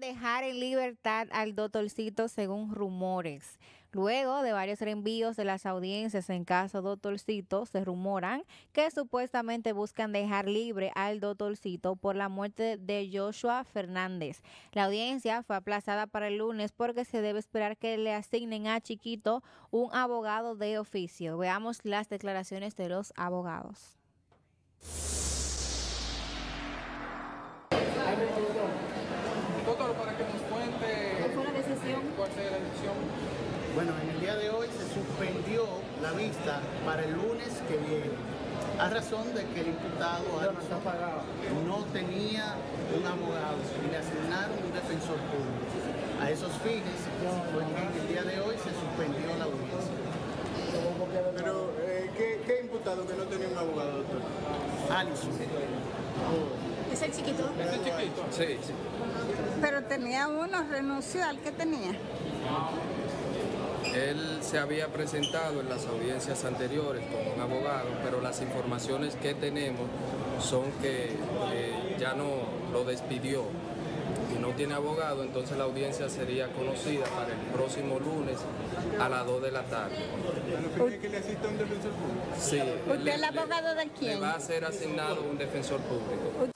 dejar en libertad al doctorcito según rumores. Luego de varios reenvíos de las audiencias en caso doctorcito, se rumoran que supuestamente buscan dejar libre al doctorcito por la muerte de Joshua Fernández. La audiencia fue aplazada para el lunes porque se debe esperar que le asignen a Chiquito un abogado de oficio. Veamos las declaraciones de los abogados. Bueno, en el día de hoy se suspendió la vista para el lunes que viene, a razón de que el imputado no, no tenía un abogado y le asignaron un defensor público. A esos fines, pues, en el día de hoy se suspendió la audiencia. Pero, eh, ¿qué, imputado que no tenía un abogado, doctor? Alison. Oh. ¿Es el chiquito? ¿Es el chiquito? Sí, sí. Pero tenía uno, renunció al que tenía. Él se había presentado en las audiencias anteriores como un abogado, pero las informaciones que tenemos son que eh, ya no lo despidió y no tiene abogado, entonces la audiencia sería conocida para el próximo lunes a las 2 de la tarde. ¿Que le asista un defensor público? Sí. ¿Usted es el abogado de quién? Le va a ser asignado un defensor público.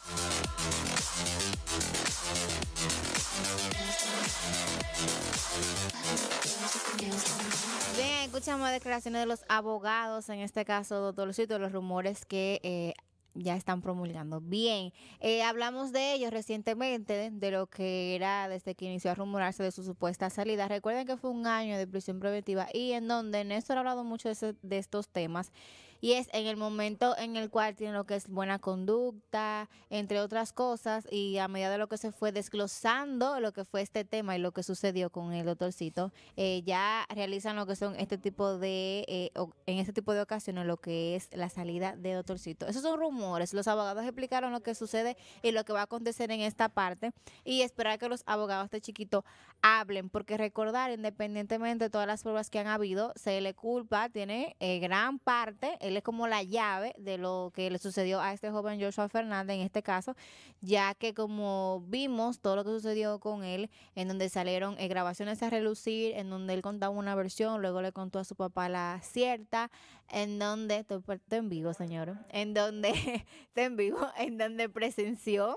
escuchamos declaraciones de los abogados, en este caso, doctorcito, los rumores que eh, ya están promulgando. Bien, eh, hablamos de ellos recientemente, de lo que era desde que inició a rumorarse de su supuesta salida. Recuerden que fue un año de prisión preventiva y en donde Néstor ha hablado mucho de, de estos temas y es en el momento en el cual tiene lo que es buena conducta, entre otras cosas, y a medida de lo que se fue desglosando lo que fue este tema y lo que sucedió con el doctorcito, eh, ya realizan lo que son este tipo de, eh, en este tipo de ocasiones, lo que es la salida de doctorcito. Esos son rumores, los abogados explicaron lo que sucede y lo que va a acontecer en esta parte y esperar que los abogados de chiquito hablen, porque recordar, independientemente de todas las pruebas que han habido, se le culpa, tiene eh, gran parte él es como la llave de lo que le sucedió a este joven Joshua Fernández en este caso, ya que como vimos todo lo que sucedió con él, en donde salieron eh, grabaciones a relucir, en donde él contaba una versión, luego le contó a su papá la cierta, en donde, estoy en vivo, señor, en donde, en vivo, en donde presenció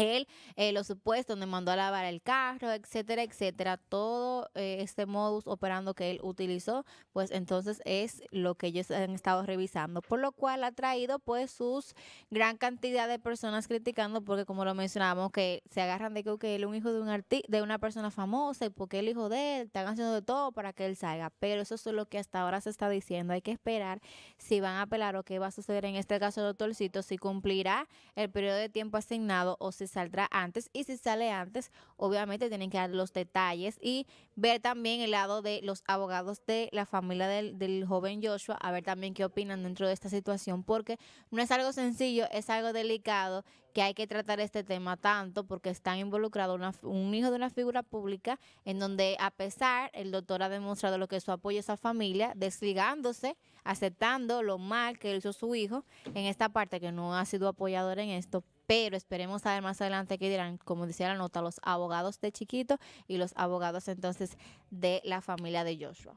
él, eh, lo supuesto, supuesto donde mandó a lavar el carro, etcétera, etcétera, todo eh, este modus operando que él utilizó, pues entonces es lo que ellos han estado revisando, por lo cual ha traído pues sus gran cantidad de personas criticando, porque como lo mencionábamos, que se agarran de que él es un hijo de un de una persona famosa y porque el hijo de él, están haciendo de todo para que él salga, pero eso es lo que hasta ahora se está diciendo, hay que esperar si van a apelar o qué va a suceder en este caso doctorcito, si cumplirá el periodo de tiempo asignado o si saldrá antes y si sale antes, obviamente tienen que dar los detalles y ver también el lado de los abogados de la familia del, del joven Joshua, a ver también qué opinan dentro de esta situación, porque no es algo sencillo, es algo delicado que hay que tratar este tema tanto porque están involucrados un hijo de una figura pública en donde a pesar el doctor ha demostrado lo que es su apoyo a esa familia, desligándose, aceptando lo mal que hizo su hijo en esta parte que no ha sido apoyador en esto. Pero esperemos saber más adelante qué dirán, como decía la nota, los abogados de Chiquito y los abogados entonces de la familia de Joshua.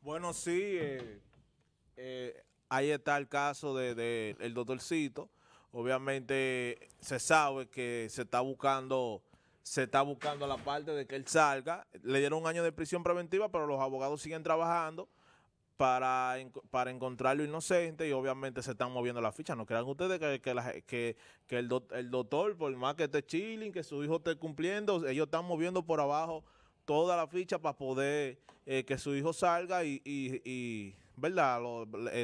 Bueno, sí, eh, eh, ahí está el caso del de el doctorcito Obviamente se sabe que se está buscando se está buscando la parte de que él salga. Le dieron un año de prisión preventiva, pero los abogados siguen trabajando para, encontrarlo inocente y obviamente se están moviendo las fichas. No crean ustedes que, que, el, el, doctor, por más que esté chilling, que su hijo esté cumpliendo, ellos están moviendo por abajo toda la ficha para poder eh, que su hijo salga y, y, ¿verdad?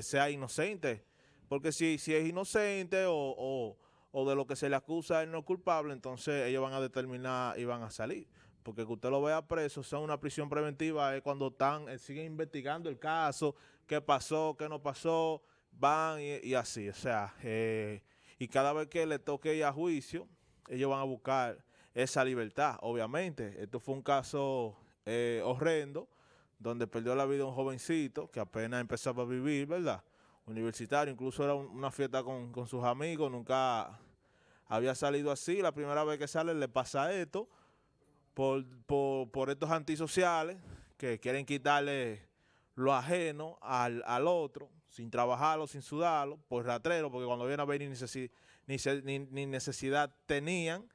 sea inocente. Porque si, es inocente o, de lo que se le acusa él no es culpable, entonces ellos van a determinar y van a salir. Porque que usted lo vea preso, son una prisión preventiva, es cuando están, eh, siguen investigando el caso, qué pasó, qué no pasó, van y, así. O sea, eh, y cada vez que le toque ir a juicio, ellos van a buscar esa libertad, obviamente. Esto fue un caso eh, horrendo, donde perdió la vida un jovencito que apenas empezaba a vivir, ¿verdad? universitario, incluso era una fiesta con, sus amigos, nunca había salido así, la primera vez que sale le pasa esto, por, estos antisociales que quieren quitarle lo ajeno al, al, otro, sin trabajarlo, sin sudarlo, por ratero, porque cuando vienen a venir ni, ni, ni, necesidad tenían,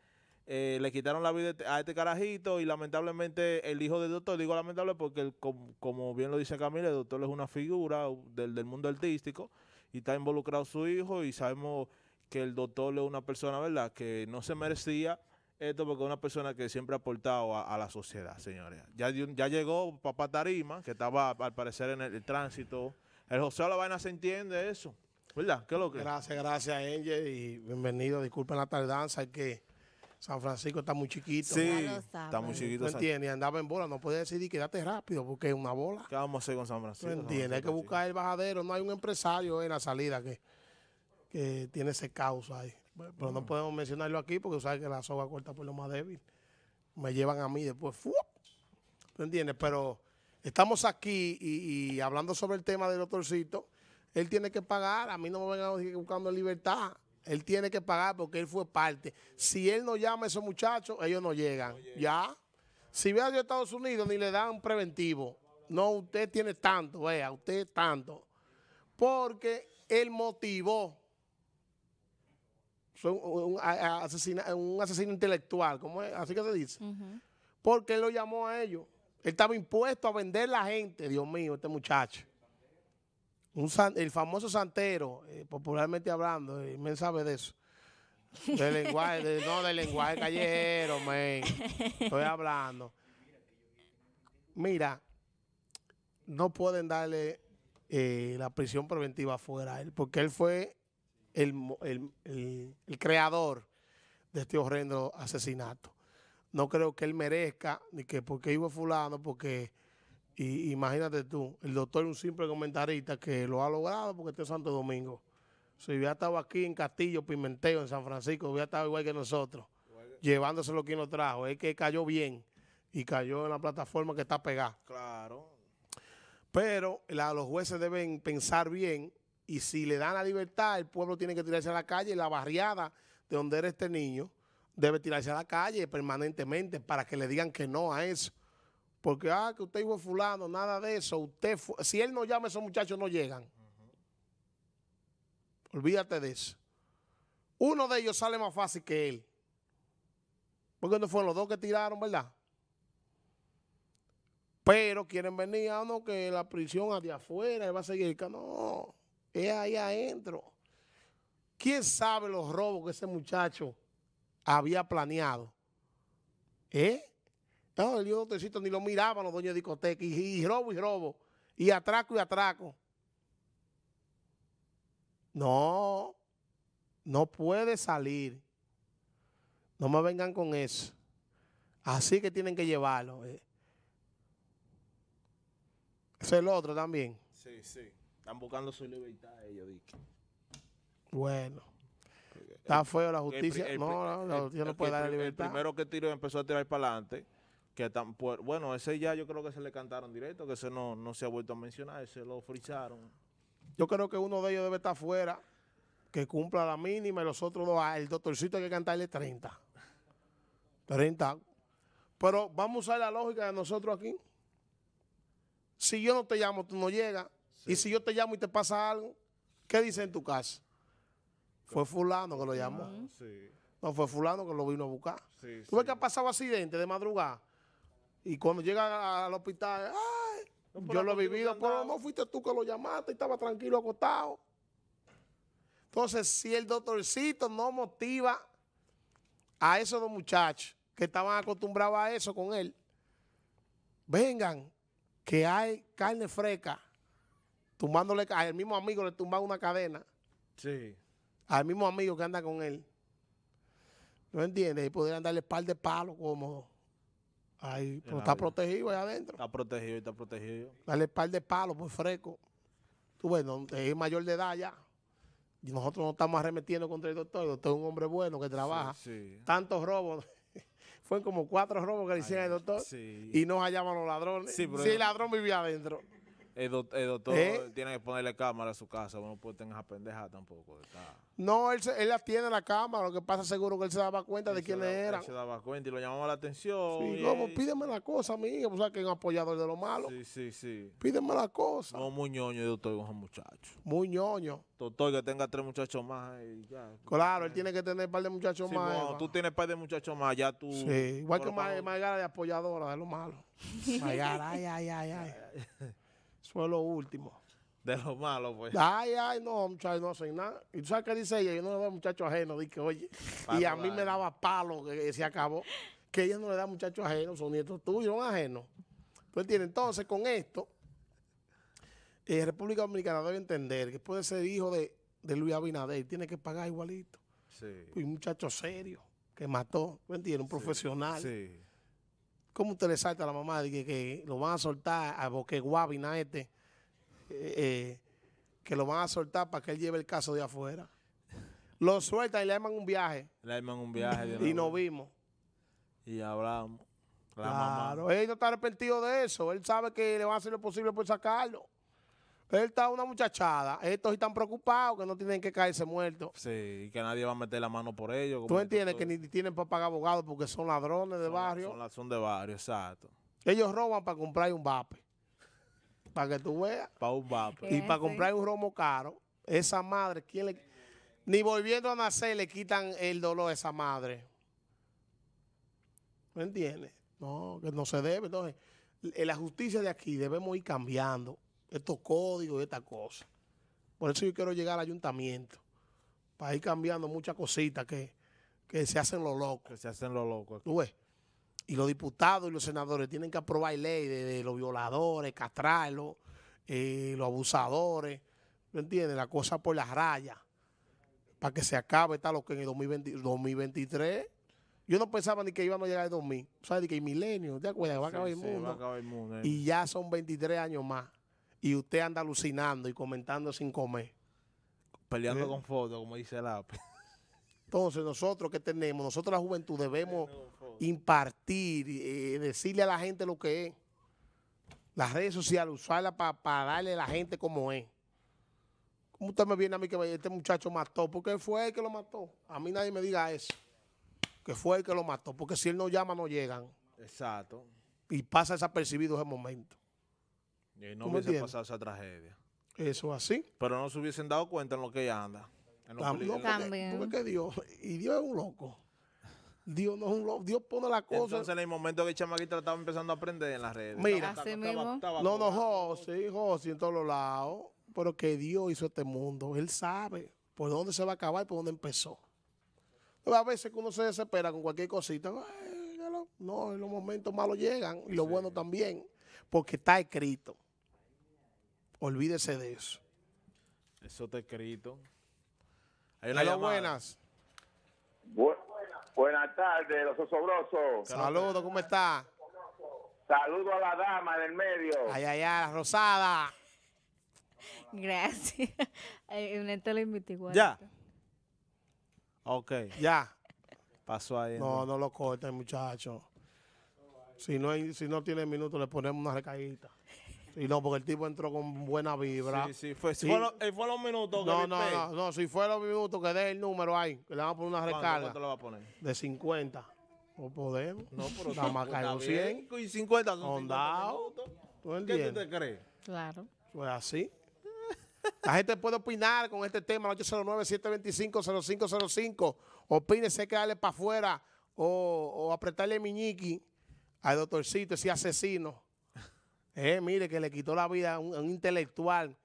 eh, le quitaron la vida este, a este carajito y lamentablemente el hijo del doctor, digo lamentable porque como, bien lo dice Camila, el doctor es una figura del, mundo artístico y está involucrado su hijo y sabemos que el doctor es una persona, ¿verdad?, que no se merecía esto porque es una persona que siempre ha aportado a, la sociedad, señores. Ya, ya llegó papá Tarima, que estaba al parecer en el, tránsito. El José la vaina se entiende eso, ¿verdad? ¿Qué Gracias, gracias, Angel, y bienvenido. Disculpen la tardanza, que San Francisco está muy chiquito. Sí, está muy chiquito. ¿Me entiendes? Andaba en bola, no puede decidir quédate rápido porque es una bola. ¿Qué vamos a hacer con San Francisco? Tú entiendes? Hay que buscar el bajadero. No hay un empresario en la salida que, tiene ese caos ahí. Pero no podemos mencionarlo aquí porque sabes que la soga corta por lo más débil. Me llevan a mí después. Tú entiendes? Pero estamos aquí y, hablando sobre el tema del doctorcito. Él tiene que pagar. A mí no me vengan buscando libertad. Él tiene que pagar porque él fue parte. Si él no llama a esos muchachos, ellos no llegan. ¿Ya? Si ve a Estados Unidos, ni le dan preventivo. No, usted tiene tanto, vea, usted tanto. Porque él motivó un, un, asesino intelectual, ¿cómo Así que se dice. Porque él lo llamó a ellos. Él estaba impuesto a vender la gente. Dios mío, este muchacho un el famoso santero, eh, popularmente hablando, y eh, men sabe de eso. Del lenguaje, no, del lenguaje callejero, men. Estoy hablando. Mira, no pueden darle eh, la prisión preventiva fuera a él, porque él fue el, el creador de este horrendo asesinato. No creo que él merezca, ni que porque iba fulano, porque y imagínate tú, el doctor es un simple comentarista que lo ha logrado porque está en Santo Domingo. Si hubiera estado aquí en Castillo, Pimenteo, en San Francisco, hubiera estado igual que nosotros, llevándose llevándoselo quien lo trajo. Es que cayó bien y cayó en la plataforma que está pegada. Claro. Pero los jueces deben pensar bien y si le dan la libertad, el pueblo tiene que tirarse a la calle la barriada de donde era este niño debe tirarse a la calle permanentemente para que le digan que no a eso. Porque, ah, que usted fue fulano, nada de eso. Usted si él no llama, esos muchachos no llegan. Olvídate de eso. Uno de ellos sale más fácil que él. Porque no fueron los dos que tiraron, ¿verdad? Pero quieren venir a ah, uno que la prisión hacia afuera va a seguir. No, es ahí adentro. ¿Quién sabe los robos que ese muchacho había planeado? ¿Eh? No, yo lío ni lo miraba los dueños de discoteca. Y, robo y robo. Y atraco y atraco. No. No puede salir. No me vengan con eso. Así que tienen que llevarlo. Eh. Es el otro también. Sí, sí. Están buscando su libertad ellos, Bueno. Está feo la justicia. no, la justicia no puede dar libertad. El primero que tiró empezó a tirar para adelante que pues, bueno, ese ya yo creo que se le cantaron directo, que ese no, no se ha vuelto a mencionar, ese lo frizaron. Yo creo que uno de ellos debe estar fuera, que cumpla la mínima, y los otros dos, ah, el doctorcito hay que cantarle 30. 30. Pero vamos a usar la lógica de nosotros aquí. Si yo no te llamo, tú no llegas. Y si yo te llamo y te pasa algo, ¿qué dice en tu casa? Fue fulano que lo llamó. Ah, no, fue fulano que lo vino a buscar. ¿Tú ves que ha pasado accidente de madrugada? Y cuando llega al hospital, yo lo he vivido, pero no fuiste tú que lo llamaste y estaba tranquilo, acostado. Entonces, si el doctorcito no motiva a esos dos muchachos que estaban acostumbrados a eso con él, vengan, que hay carne fresca, tumbándole, al mismo amigo le tumba una cadena. Sí. Al mismo amigo que anda con él. ¿No entiendes? Y podrían darle par de palo como... Ahí, está protegido ahí adentro. Está protegido, y está protegido. Dale pal par de palos, muy fresco. Tú, bueno, es mayor de edad ya. Y nosotros no estamos arremetiendo contra el doctor. El doctor es un hombre bueno que trabaja. Tantos robos. Fueron como cuatro robos que le hicieron al doctor. Y no hallaban los ladrones. Sí, el ladrón vivía adentro. El, eh, eh, doctor eh. tiene que ponerle cámara a su casa, No puede tener esa pendeja tampoco. No, él, tiene la cámara, lo que pasa seguro que él se daba cuenta de quién era. se daba cuenta y lo llamaba la atención. Sí, no, pídeme la cosa, amiga, pues sabes que es un apoyador de lo malo. Sí, sí, sí. Pídeme la cosa. No, muy ñoño, doctor, con muchachos. Muy ñoño. Doctor, que tenga tres muchachos más Claro, él tiene que tener un par de muchachos más. tú tienes un par de muchachos más, ya tú. Sí, igual que gana de apoyadora, de lo malo. ay, ay, ay, ay. Eso es lo último. De lo malo, pues. Ay, ay, no, muchachos, no hacen nada. Y tú sabes qué dice ella, yo no le doy muchacho ajeno, dije, oye, y a mí me daba palo que se acabó. Que ella no le da muchachos ajenos, son nietos tuyos, son ajenos. ¿Tú entiendes? Entonces, con esto, eh, República Dominicana debe entender que puede ser hijo de, de Luis Abinader, tiene que pagar igualito. Sí. un muchacho serio que mató, ¿tú entiendes? Un profesional. Sí. ¿Cómo usted le salta a la mamá de que, lo van a soltar a Boque Guavina este? Eh, eh, que lo van a soltar para que él lleve el caso de afuera. Lo suelta y le arman un viaje. Le arman un viaje. y nos vimos. Y hablamos. La claro, él no está arrepentido de eso. Él sabe que le va a hacer lo posible por sacarlo. Él está una muchachada. Estos están preocupados que no tienen que caerse muertos. Sí, y que nadie va a meter la mano por ellos. Tú entiendes que ni tienen para pagar abogados porque son ladrones de barrio. Son, de barrio, exacto. Ellos roban para comprar un vape. Para que tú veas. Para un vape. Y para comprar un romo caro. Esa madre, ¿quién le... Ni volviendo a nacer le quitan el dolor a esa madre. ¿Me entiendes? No, que no se debe. Entonces, la justicia de aquí debemos ir cambiando estos códigos y estas cosas. Por eso yo quiero llegar al ayuntamiento, para ir cambiando muchas cositas que, se hacen los locos. Que se hacen los locos. ¿Tú Y los diputados y los senadores tienen que aprobar ley de, los violadores, castrarlos, eh, los abusadores, ¿me entiendes? La cosa por las rayas, para que se acabe está lo que en el 2023... Yo no pensaba ni que íbamos a llegar al 2000. ¿Sabes? que hay milenio, ¿te acuerdas? Va Y ya son 23 años más y usted anda alucinando y comentando sin comer. Peleando eh. con fotos, como dice el ape Entonces, nosotros que tenemos, nosotros la juventud debemos impartir, y eh, decirle a la gente lo que es. Las redes sociales, usarlas para darle a la gente como es. ¿Cómo usted me viene a mí que este muchacho mató? Porque fue el que lo mató. A mí nadie me diga eso. Que fue el que lo mató. Porque si él no llama, no llegan. Exacto. Y pasa desapercibido ese momento. Y eh, no hubiese pasado esa tragedia. Eso así. Pero no se hubiesen dado cuenta en lo que ella anda. En lo Que, Porque Dios, y Dios es un loco. Dios no es un loco, Dios pone las cosas. Entonces en el momento que el chamaquita estaba empezando a aprender en las redes. Mira, estaba, no, no, José, José en todos los lados. Pero que Dios hizo este mundo. Él sabe por dónde se va a acabar, y por dónde empezó. A veces que uno se desespera con cualquier cosita. No, en los momentos malos llegan y los bueno buenos también, porque está escrito. Olvídese de eso. Eso te escrito. Hay buenas. buenas tardes, los osobrosos. Saludos, ¿cómo está? Saludos a la dama del medio. Ay, ay, la rosada. Gracias. lo Ya. Ok. Ya. Pasó ahí. No, no, lo corten, muchachos. Si no, hay, si no tiene minutos, le ponemos una recaída. Y no, porque el tipo entró con buena vibra. Sí, sí, fue, si eh, fue, los minutos que No, no, no, si fue los minutos que dé el número ahí, que le vamos a poner una recarga. ¿Cuánto le va a poner? De 50. No podemos. No, pero está más 100. Y 50 son ¿Tú ¿Qué tú te crees? Claro. Pues así. La gente puede opinar con este tema, 809-725-0505. Opínese, sé para afuera o, o apretarle miñiqui al doctorcito, ese asesino. Eh, mire, que le quitó la vida a un, intelectual,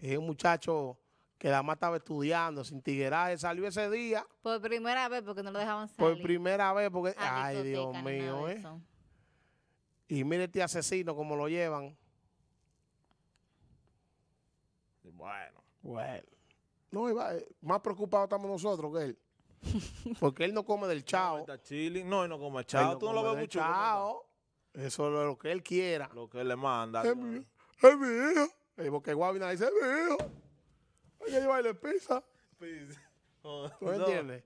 es un muchacho que la más estaba estudiando, sin tigueraje, salió ese día. Por primera vez, porque no lo dejaban salir. Por primera vez, porque... ay, Dios mío, ¿eh? Y mire este asesino, como lo llevan. Bueno. Bueno. No, eh, más preocupados estamos nosotros que él. Porque él no come del chao. No, él no come chao. Tú no lo ves mucho. Chao. Eso es lo que él quiera. Lo que él le manda. Es mío. es mi hijo. Y porque Guavina dice, es mi hijo. Hay que llevarle pizza. ¿Tú entiendes?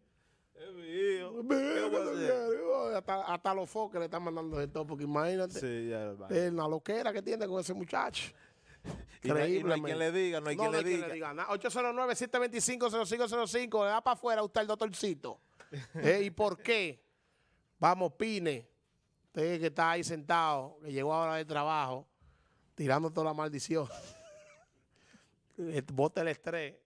Es mi hijo. Es mío, Hasta, hasta, los foques le están mandando esto. porque imagínate. Sí, ya, es la loquera que tiene con ese muchacho. Y no, hay, quien le diga, no hay quien le diga. 809-725-0505, le da para afuera usted el doctorcito. Eh, ¿Y por qué? Vamos, Pine. Usted que está ahí sentado, que llegó ahora de trabajo, tirando toda la maldición. bota el estrés.